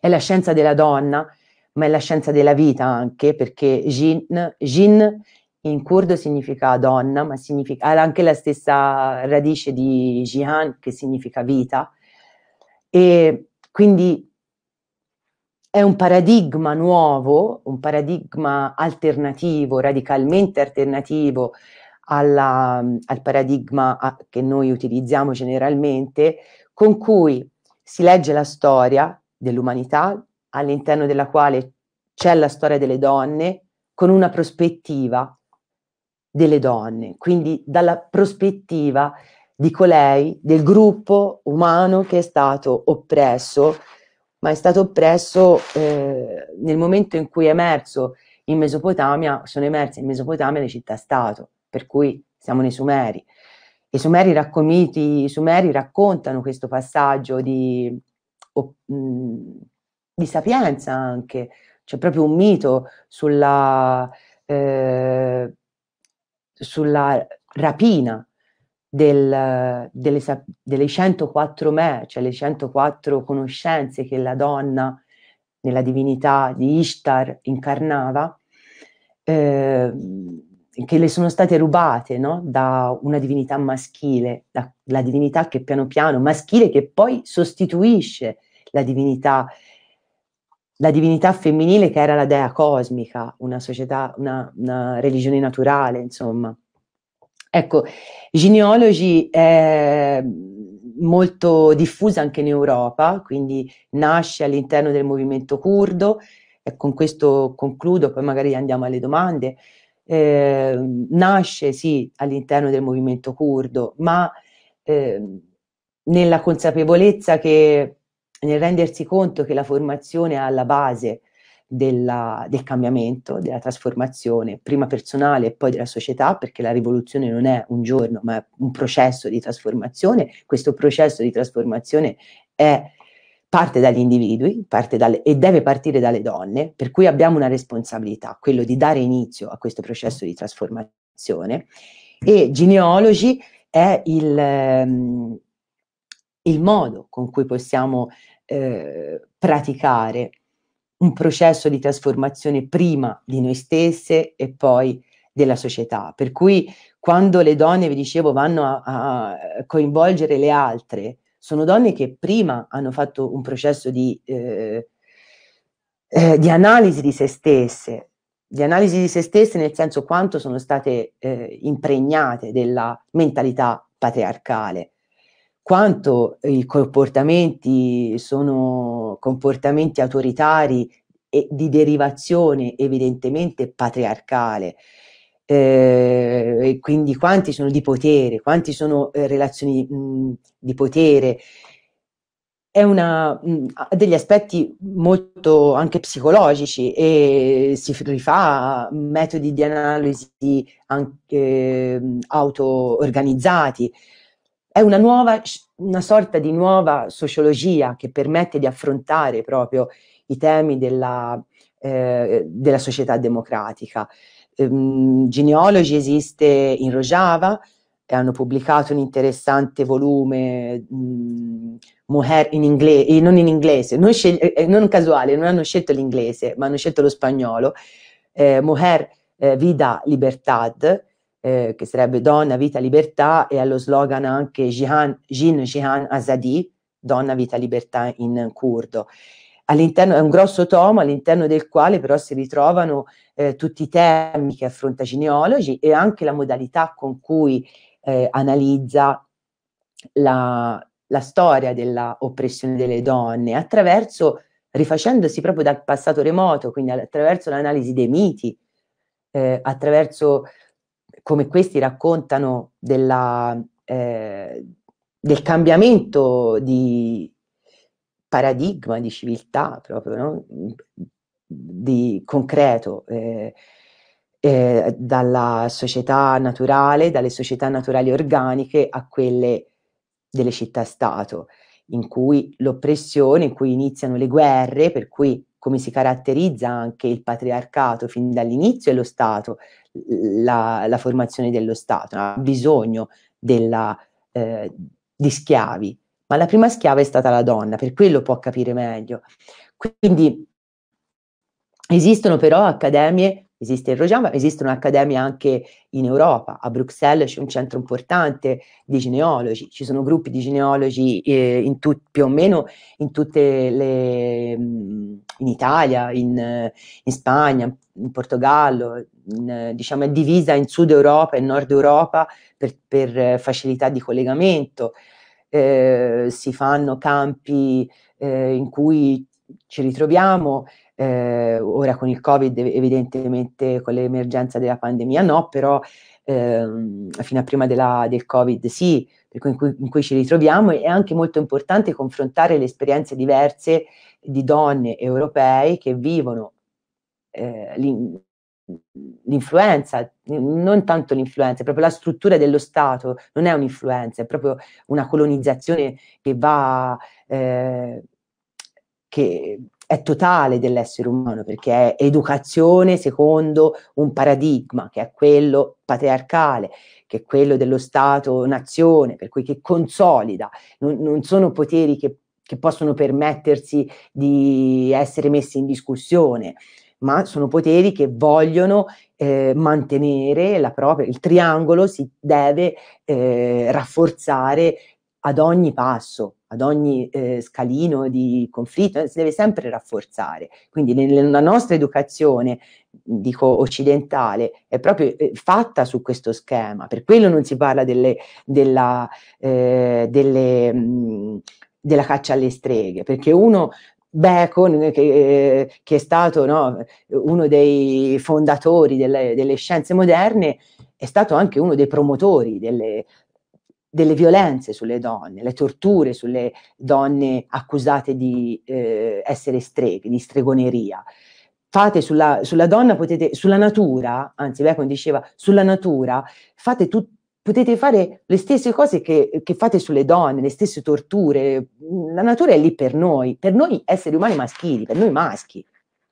è la scienza della donna, ma è la scienza della vita anche, perché gin, in curdo significa donna, ma significa, ha anche la stessa radice di jihan, che significa vita, e quindi è un paradigma nuovo, un paradigma alternativo, radicalmente alternativo alla, al paradigma a, che noi utilizziamo generalmente, con cui si legge la storia dell'umanità, all'interno della quale c'è la storia delle donne, con una prospettiva delle donne, quindi dalla prospettiva di colei, del gruppo umano che è stato oppresso, ma è stato oppresso eh, nel momento in cui è emerso in Mesopotamia, sono emerse in Mesopotamia le città-stato per cui siamo nei Sumeri. I Sumeri, i Sumeri raccontano questo passaggio di, di sapienza anche, c'è proprio un mito sulla, eh, sulla rapina del, delle, delle, 104 me, cioè le 104 conoscenze che la donna nella divinità di Ishtar incarnava. Eh, che le sono state rubate no? da una divinità maschile, la, la, divinità che piano piano, maschile che poi sostituisce la divinità, la divinità femminile che era la dea cosmica, una società, una, una religione naturale, insomma. Ecco, genealogy è molto diffusa anche in Europa, quindi nasce all'interno del movimento curdo, e con questo concludo, poi magari andiamo alle domande eh, nasce sì all'interno del movimento curdo, ma eh, nella consapevolezza che nel rendersi conto che la formazione è alla base della, del cambiamento, della trasformazione, prima personale e poi della società, perché la rivoluzione non è un giorno, ma è un processo di trasformazione. Questo processo di trasformazione è parte dagli individui parte dalle, e deve partire dalle donne, per cui abbiamo una responsabilità, quello di dare inizio a questo processo di trasformazione. E genealogy è il, ehm, il modo con cui possiamo eh, praticare un processo di trasformazione prima di noi stesse e poi della società. Per cui quando le donne, vi dicevo, vanno a, a coinvolgere le altre sono donne che prima hanno fatto un processo di, eh, eh, di analisi di se stesse, di analisi di se stesse nel senso quanto sono state eh, impregnate della mentalità patriarcale, quanto i comportamenti sono comportamenti autoritari e di derivazione evidentemente patriarcale, eh, quindi quanti sono di potere, quanti sono eh, relazioni mh, di potere. È una, mh, ha degli aspetti molto anche psicologici e si rifà a metodi di analisi anche mh, auto-organizzati. È una, nuova, una sorta di nuova sociologia che permette di affrontare proprio i temi della, eh, della società democratica. Ehm, Genealogy esiste in Rojava, hanno pubblicato un interessante volume mm, Mujer in inglese, eh, non in inglese, non, eh, eh, non, casuale, non hanno scelto l'inglese, ma hanno scelto lo spagnolo, eh, Mujer eh, Vida Libertad, eh, che sarebbe Donna, Vita, Libertà, e allo slogan anche Jihan, Jin Jihan Azadi, Donna, Vita, Libertà in curdo all'interno, è un grosso tomo all'interno del quale però si ritrovano eh, tutti i temi che affronta Gineologi e anche la modalità con cui eh, analizza la, la storia dell'oppressione delle donne attraverso, rifacendosi proprio dal passato remoto, quindi attraverso l'analisi dei miti, eh, attraverso come questi raccontano della, eh, del cambiamento di, paradigma di civiltà proprio, no? di concreto, eh, eh, dalla società naturale, dalle società naturali organiche a quelle delle città-stato, in cui l'oppressione, in cui iniziano le guerre, per cui come si caratterizza anche il patriarcato fin dall'inizio è lo Stato, la, la formazione dello Stato, ha bisogno della, eh, di schiavi ma la prima schiava è stata la donna, per quello può capire meglio. Quindi esistono però accademie, esiste il Rojava, esistono accademie anche in Europa, a Bruxelles c'è un centro importante di genealogi, ci sono gruppi di genealogi eh, tut, più o meno in tutte le... Mm, in Italia, in, in Spagna, in Portogallo, in, diciamo è divisa in Sud Europa e Nord Europa per, per facilità di collegamento eh, si fanno campi eh, in cui ci ritroviamo, eh, ora con il Covid evidentemente con l'emergenza della pandemia no, però ehm, fino a prima della, del Covid sì, per cui in, cui, in cui ci ritroviamo è anche molto importante confrontare le esperienze diverse di donne europee che vivono eh, l'influenza, non tanto l'influenza, è proprio la struttura dello Stato, non è un'influenza, è proprio una colonizzazione che va, eh, che è totale dell'essere umano, perché è educazione secondo un paradigma che è quello patriarcale, che è quello dello Stato-nazione, per cui che consolida, non, non sono poteri che, che possono permettersi di essere messi in discussione, ma sono poteri che vogliono eh, mantenere la propria, il triangolo si deve eh, rafforzare ad ogni passo, ad ogni eh, scalino di conflitto, eh, si deve sempre rafforzare. Quindi la nostra educazione, dico occidentale, è proprio eh, fatta su questo schema, per quello non si parla delle, della, eh, delle, mh, mm, della caccia alle streghe, perché uno Bacon, che, che è stato no, uno dei fondatori delle, delle, scienze moderne, è stato anche uno dei promotori delle, delle violenze sulle donne, le torture sulle donne accusate di eh, essere streghe, di stregoneria. Fate sulla, sulla, donna, potete, sulla natura, anzi Bacon diceva, sulla natura, fate tutto potete fare le stesse cose che, che, fate sulle donne, le stesse torture. La natura è lì per noi, per noi esseri umani maschili, per noi maschi.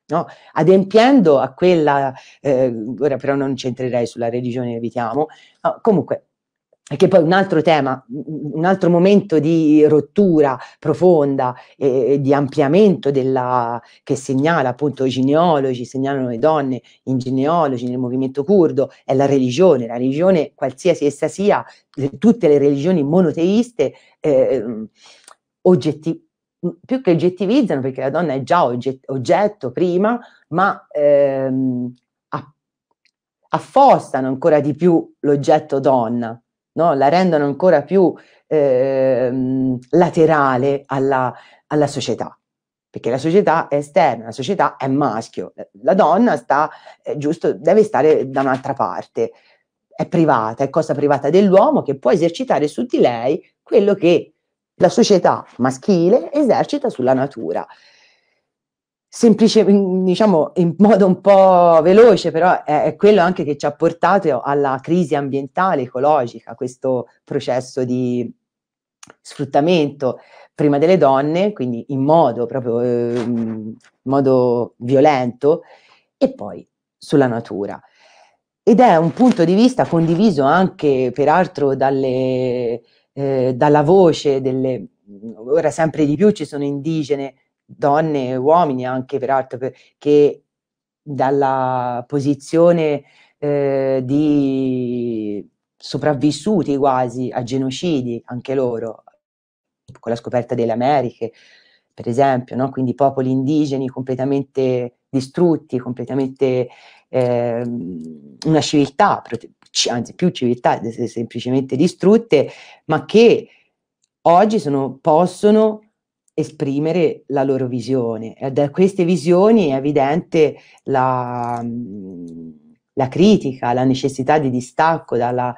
No? Adempiendo a quella, eh, ora però non c'entrerei sulla religione, evitiamo, no, comunque e che poi un altro tema, un altro momento di rottura profonda e, di ampliamento della, che segnala appunto i genealogi, segnalano le donne in genealogi nel movimento curdo, è la religione, la religione qualsiasi essa sia, le, tutte le religioni monoteiste eh, oggetti, più che oggettivizzano, perché la donna è già ogget, oggetto prima, ma ehm, affostano ancora di più l'oggetto donna no? la rendono ancora più eh, laterale alla, alla società perché la società è esterna, la società è maschio, la donna sta, eh, giusto, deve stare da un'altra parte, è privata, è cosa privata dell'uomo che può esercitare su di lei quello che la società maschile esercita sulla natura semplice, diciamo in modo un po' veloce, però è, è, quello anche che ci ha portato alla crisi ambientale, ecologica, questo processo di sfruttamento prima delle donne, quindi in modo proprio eh, in modo violento, e poi sulla natura. Ed è un punto di vista condiviso anche peraltro dalle, eh, dalla voce delle, ora sempre di più ci sono indigene donne e uomini anche peraltro che dalla posizione eh, di sopravvissuti quasi a genocidi, anche loro, con la scoperta delle Americhe, per esempio, no? quindi popoli indigeni completamente distrutti, completamente eh, una civiltà, anzi più civiltà semplicemente distrutte, ma che oggi sono, possono esprimere la loro visione. E da queste visioni è evidente la, la critica, la necessità di distacco dalla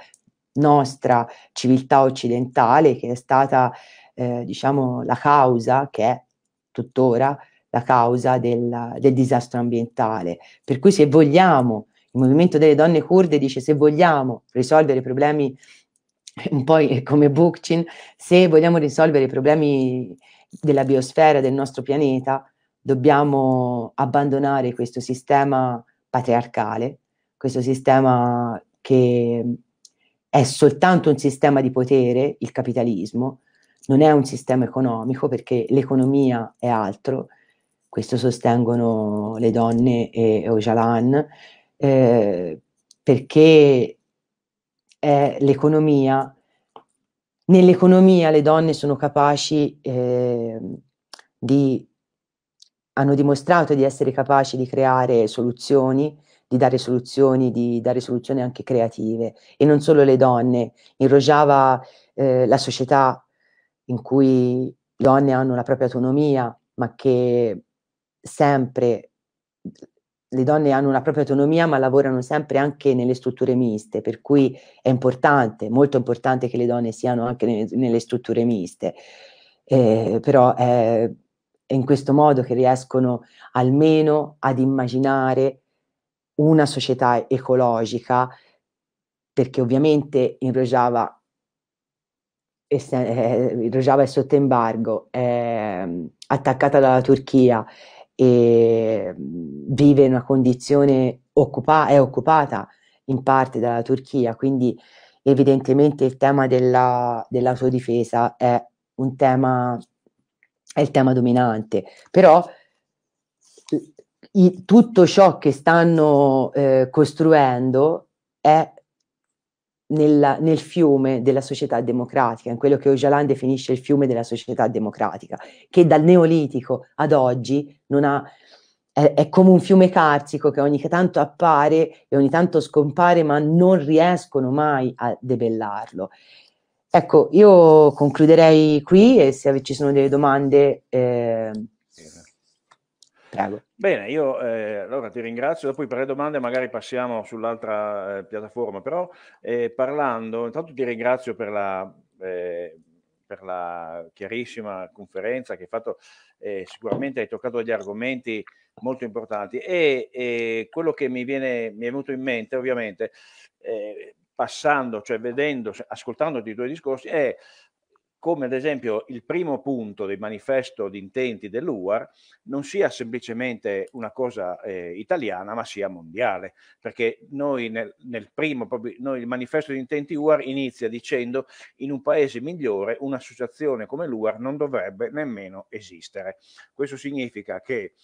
nostra civiltà occidentale che è stata eh, diciamo la causa che è tuttora la causa del, del, disastro ambientale. Per cui se vogliamo, il movimento delle donne kurde dice se vogliamo risolvere i problemi, un po' come Bukchin, se vogliamo risolvere i problemi della biosfera del nostro pianeta, dobbiamo abbandonare questo sistema patriarcale, questo sistema che è soltanto un sistema di potere, il capitalismo, non è un sistema economico perché l'economia è altro, questo sostengono le donne e Ojalan, eh, perché l'economia Nell'economia le donne sono capaci eh, di, hanno dimostrato di essere capaci di creare soluzioni, di dare soluzioni, di dare soluzioni anche creative. E non solo le donne, in Rojava eh, la società in cui le donne hanno la propria autonomia, ma che sempre le donne hanno una propria autonomia ma lavorano sempre anche nelle strutture miste, per cui è importante, molto importante che le donne siano anche ne, nelle strutture miste. Eh, però è, eh, è, in questo modo che riescono almeno ad immaginare una società ecologica, perché ovviamente in Rojava, eh, Rojava è sotto embargo, è ehm, attaccata dalla Turchia, e vive in una condizione occupa- è occupata in parte dalla Turchia, quindi evidentemente il tema della, dell'autodifesa è un tema, è il tema dominante, però i, tutto ciò che stanno eh, costruendo è nella, nel fiume della società democratica, in quello che Ojalan definisce il fiume della società democratica, che dal neolitico ad oggi ha, è, è, come un fiume carsico che ogni tanto appare e ogni tanto scompare, ma non riescono mai a debellarlo. Ecco, io concluderei qui e se ci sono delle domande... Eh, Prego. Bene, io eh, allora ti ringrazio, dopo per le domande magari passiamo sull'altra eh, piattaforma, però eh, parlando, intanto ti ringrazio per la, eh, per la chiarissima conferenza che hai fatto, eh, sicuramente hai toccato degli argomenti molto importanti e quello che mi, viene, mi, è venuto in mente ovviamente eh, passando, cioè vedendo, ascoltando i tuoi discorsi è come ad esempio il primo punto del manifesto di intenti dell'UAR non sia semplicemente una cosa eh, italiana ma sia mondiale, perché noi nel, nel primo, proprio, noi il manifesto di intenti UAR inizia dicendo in un paese migliore un'associazione come l'UAR non dovrebbe nemmeno esistere. Questo significa che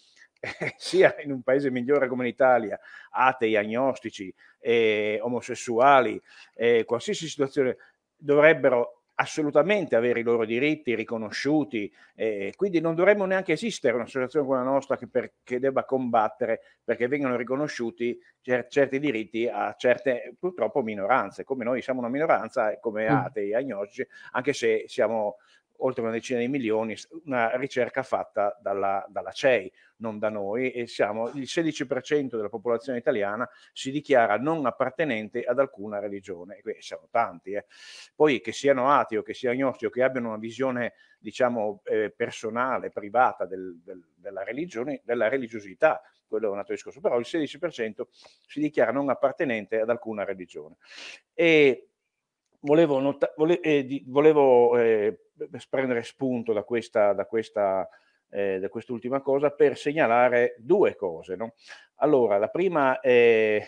eh, sia in un paese migliore come l'Italia, atei, agnostici, eh, omosessuali, eh, qualsiasi situazione, dovrebbero assolutamente avere i loro diritti riconosciuti, eh, quindi non dovremmo neanche esistere un'associazione come la nostra che, per, che debba combattere perché vengano riconosciuti cer- certi diritti a certe purtroppo minoranze, come noi siamo una minoranza, come mm. atei, agnostici, anche se siamo oltre una decina di milioni, una ricerca fatta dalla, dalla CEI, non da noi, e siamo il 16% della popolazione italiana si dichiara non appartenente ad alcuna religione, e siamo tanti. Eh. Poi che siano ati o che siano agnosti o che abbiano una visione, diciamo, eh, personale, privata del, del, della religione, della religiosità, quello è un altro discorso, però il 16% si dichiara non appartenente ad alcuna religione. E volevo, not- vole- eh, di- volevo eh, prendere spunto da questa, da, questa, eh, da quest'ultima cosa per segnalare due cose. No? Allora, la prima è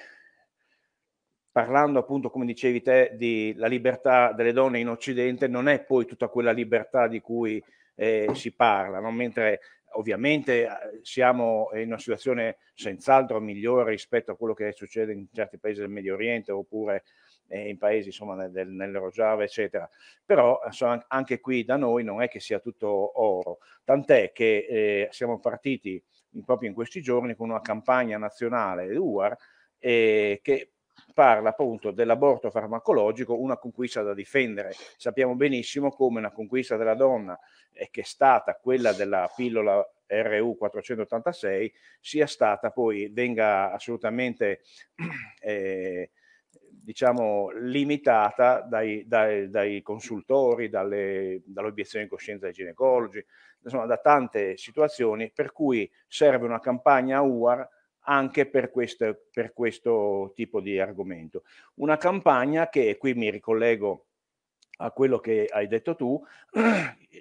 parlando appunto, come dicevi te, della libertà delle donne in Occidente, non è poi tutta quella libertà di cui eh, si parla, no? mentre ovviamente eh, siamo in una situazione senz'altro migliore rispetto a quello che succede in certi paesi del Medio Oriente oppure eh, in paesi insomma del, nell'Eurojava eccetera, però insomma, anche qui da noi non è che sia tutto oro, tant'è che eh, siamo partiti in, proprio in questi giorni con una campagna nazionale UAR eh, che parla appunto dell'aborto farmacologico, una conquista da difendere. Sappiamo benissimo come una conquista della donna, eh, che è stata quella della pillola RU486, sia stata poi, venga assolutamente eh, diciamo, limitata dai, dai, dai consultori, dalle, dall'obiezione di coscienza dei ginecologi, insomma da tante situazioni per cui serve una campagna UAR anche per questo, per questo tipo di argomento. Una campagna che, e qui mi ricollego a quello che hai detto tu,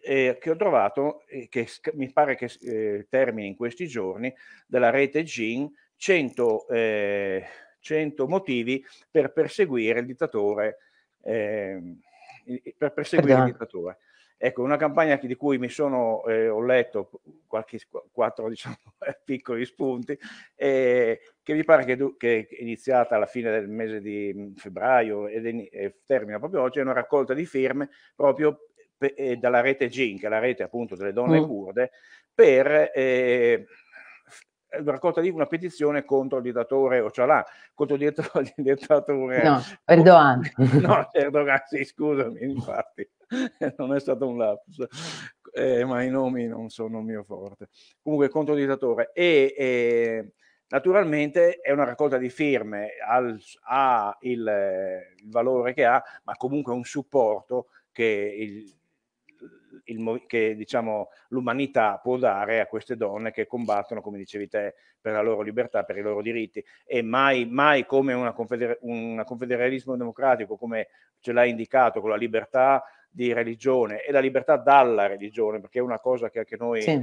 eh, che ho trovato, eh, che mi pare che eh, termini in questi giorni, della rete GIN, 100... Eh, 100 motivi per perseguire il dittatore. Eh, per perseguire Perdona. il esatto. dittatore. Ecco, una campagna di cui mi sono, eh, ho letto qualche, quattro diciamo, piccoli spunti, eh, che mi pare che, che, è iniziata alla fine del mese di mm, febbraio e termina proprio oggi, è una raccolta di firme proprio pe, eh, dalla rete GIN, che è la rete appunto delle donne mm. kurde, per eh, eh, raccolta lì una petizione contro il dittatore Ocalà, contro il dittatore, il dittatore no, Erdogan. No, Erdogan, sì, scusami, infatti, non è stato un lapsus, eh, ma i nomi non sono il mio forte. Comunque contro il dittatore e, e Naturalmente è una raccolta di firme, al, ha il, il, valore che ha, ma comunque un supporto che il, il, che diciamo, l'umanità può dare a queste donne che combattono, come dicevi te, per la loro libertà, per i loro diritti e mai, mai come una confeder- un confederalismo democratico, come ce l'hai indicato, con la libertà di religione e la libertà dalla religione, perché è una cosa che anche noi sì.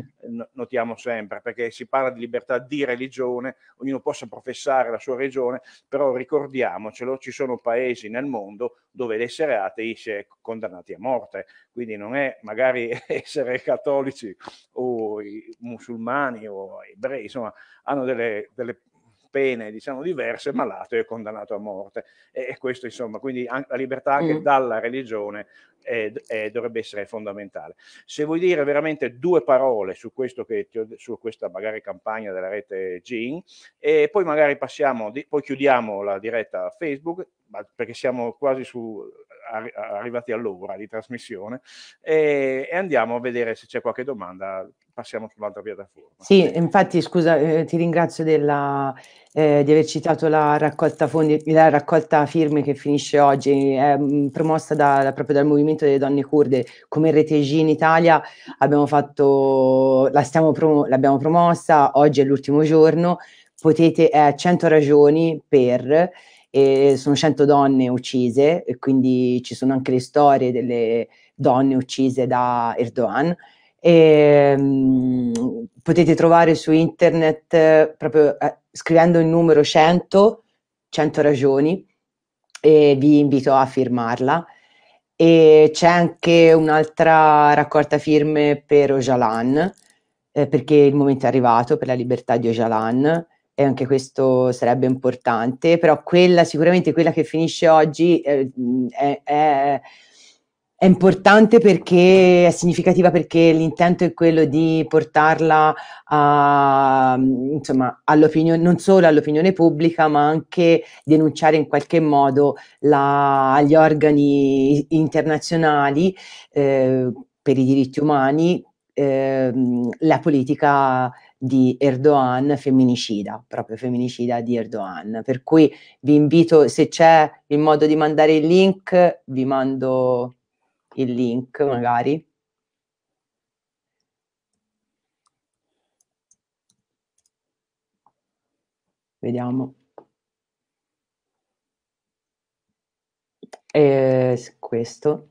notiamo sempre, perché si parla di libertà di religione, ognuno possa professare la sua religione, però ricordiamocelo, ci sono paesi nel mondo dove l'essere atei si è condannati a morte, quindi non è magari essere cattolici o musulmani o ebrei, insomma, hanno delle, delle pene diciamo diverse, ma l'ateo è condannato a morte. E, questo, insomma, quindi la libertà anche mm. dalla religione eh, eh, dovrebbe essere fondamentale. Se vuoi dire veramente due parole su, ho, su questa magari campagna della rete Gin e poi magari passiamo, poi chiudiamo la diretta Facebook, perché siamo quasi su arrivati all'ora di trasmissione e, e andiamo a vedere se c'è qualche domanda passiamo sull'altra piattaforma. Sì, infatti, scusa, eh, ti ringrazio della, eh, di aver citato la raccolta, fondi, la raccolta firme che finisce oggi, è mm, promossa da, proprio dal Movimento delle Donne Kurde. Come Rete G in Italia Abbiamo fatto, la stiamo promo, l'abbiamo promossa, oggi è l'ultimo giorno, potete, è eh, 100 ragioni per e sono 100 donne uccise e quindi ci sono anche le storie delle donne uccise da Erdogan. E, um, potete trovare su internet proprio eh, scrivendo il numero 100, 100 ragioni e vi invito a firmarla. E c'è anche un'altra raccolta firme per Ojalan, eh, perché il momento è arrivato per la libertà di Ojalan e anche questo sarebbe importante, però quella sicuramente quella che finisce oggi eh, mm, è, è, importante perché è significativa perché l'intento è quello di portarla a, mm, insomma, all'opinione, non solo all'opinione pubblica, ma anche denunciare in qualche modo la, agli organi internazionali eh, per i diritti umani eh, la politica di Erdogan femminicida, proprio femminicida di Erdogan. Per cui vi invito, se c'è il modo di mandare il link, vi mando il link magari. Vediamo. E eh, questo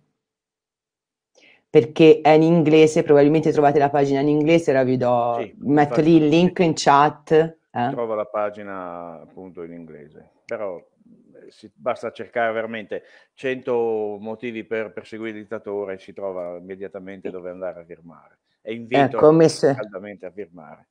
perché è in inglese, probabilmente trovate la pagina in inglese, ora vi do, sì, metto lì il link in chat. Eh? Trovo la pagina appunto in inglese, però eh, si, basta cercare veramente 100 motivi per perseguire il dittatore e si trova immediatamente dove andare a firmare. E eh, invito ecco, caldamente a firmare.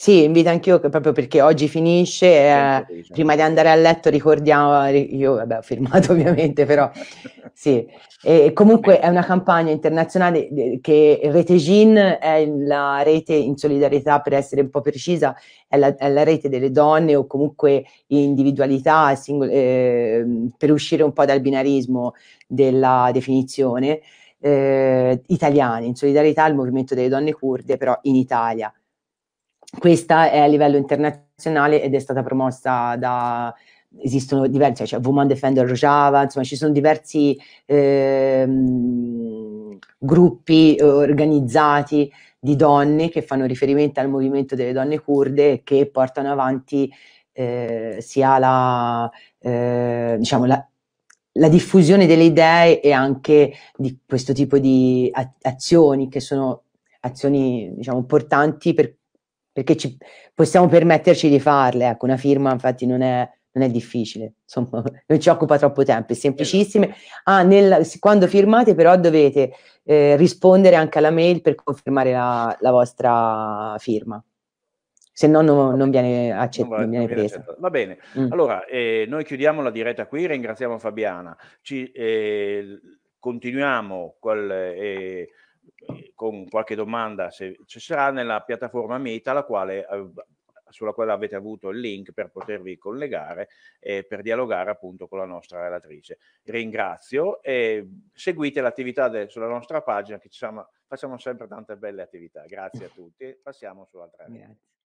Sì, invito anch'io proprio perché oggi finisce, eh, certo, certo. prima di andare a letto ricordiamo, io vabbè, ho firmato ovviamente, però sì. E comunque è una campagna internazionale eh, che Rete Gin è la rete in solidarietà, per essere un po' precisa, è la, è la rete delle donne o comunque individualità singole, eh, per uscire un po' dal binarismo della definizione, eh, italiane, in solidarietà al movimento delle donne kurde, però in Italia. Questa è a livello internazionale ed è stata promossa da esistono diversi, cioè Woman Defender Rojava, insomma ci sono diversi ehm, eh, gruppi organizzati di donne che fanno riferimento al movimento delle donne kurde che portano avanti eh, sia la, eh, diciamo la, la, diffusione delle idee e anche di questo tipo di azioni che sono azioni diciamo, importanti per perché ci, possiamo permetterci di farle, ecco, una firma infatti non è, non è difficile, insomma, non ci occupa troppo tempo, è semplicissime. Esatto. Ah, nel, quando firmate però dovete eh, rispondere anche alla mail per confermare la, la vostra firma se no, no non viene, accett- non viene, Va bene, mm. allora eh, noi chiudiamo la diretta qui, ringraziamo Fabiana, Ci, eh, continuiamo col... Eh, con qualche domanda se ci sarà nella piattaforma Meta quale, ehm, sulla quale avete avuto il link per potervi collegare e per dialogare appunto con la nostra relatrice. Ringrazio e seguite l'attività de, sulla nostra pagina che siamo, facciamo sempre tante belle attività. Grazie a tutti. Passiamo su altre. Grazie.